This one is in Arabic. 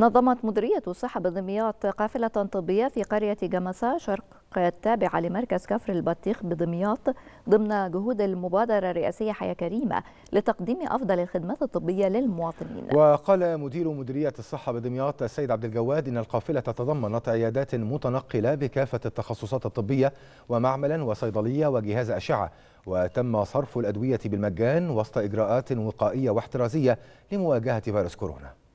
نظمت مديرية الصحة بدمياط قافلة طبية في قرية جمسة شرق التابعة لمركز كفر البطيخ بدمياط ضمن جهود المبادرة الرئاسية حياة كريمة لتقديم أفضل الخدمات الطبية للمواطنين وقال مدير مديرية الصحة بدمياط السيد عبد الجواد إن القافلة تضمنت عيادات متنقلة بكافة التخصصات الطبية ومعملا وصيدلية وجهاز أشعة وتم صرف الأدوية بالمجان وسط إجراءات وقائية واحترازية لمواجهة فيروس كورونا